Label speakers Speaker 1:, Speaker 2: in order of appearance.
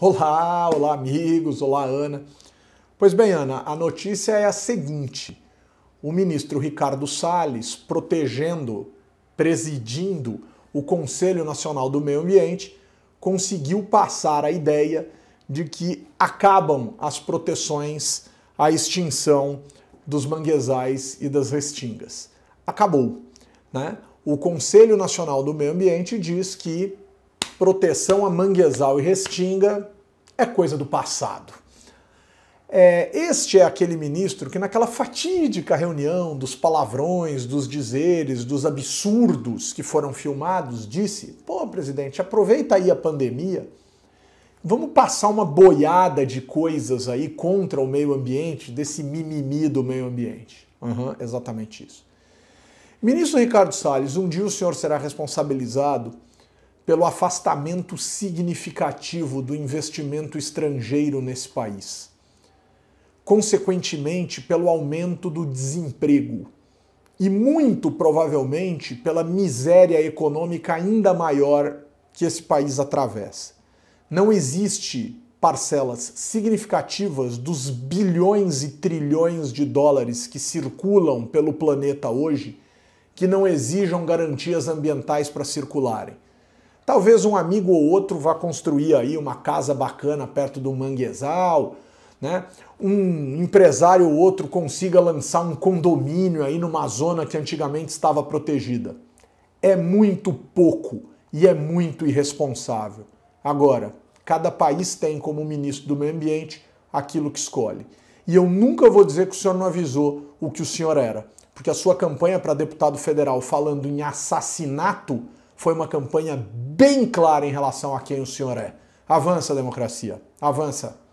Speaker 1: Olá, olá amigos, olá Ana. Pois bem, Ana, a notícia é a seguinte: o ministro Ricardo Salles, protegendo, presidindo o Conselho Nacional do Meio Ambiente, conseguiu passar a ideia de que acabam as proteções à extinção dos manguezais e das restingas. Acabou. Né? O Conselho Nacional do Meio Ambiente diz que proteção a manguezal e restinga é coisa do passado. É, este é aquele ministro que, naquela fatídica reunião dos palavrões, dos dizeres, dos absurdos que foram filmados, disse: pô, presidente, aproveita aí a pandemia, vamos passar uma boiada de coisas aí contra o meio ambiente, desse mimimi do meio ambiente. Uhum, exatamente isso. Ministro Ricardo Salles, um dia o senhor será responsabilizado pelo afastamento significativo do investimento estrangeiro nesse país. Consequentemente, pelo aumento do desemprego e muito provavelmente pela miséria econômica ainda maior que esse país atravessa. Não existe parcelas significativas dos bilhões e trilhões de dólares que circulam pelo planeta hoje que não exijam garantias ambientais para circularem. Talvez um amigo ou outro vá construir aí uma casa bacana perto do manguezal, né? Um empresário ou outro consiga lançar um condomínio aí numa zona que antigamente estava protegida. É muito pouco e é muito irresponsável. Agora, cada país tem como ministro do meio ambiente aquilo que escolhe. E eu nunca vou dizer que o senhor não avisou o que o senhor era, porque a sua campanha para deputado federal falando em assassinato foi uma campanha bem clara em relação a quem o senhor é. Avança, democracia. Avança.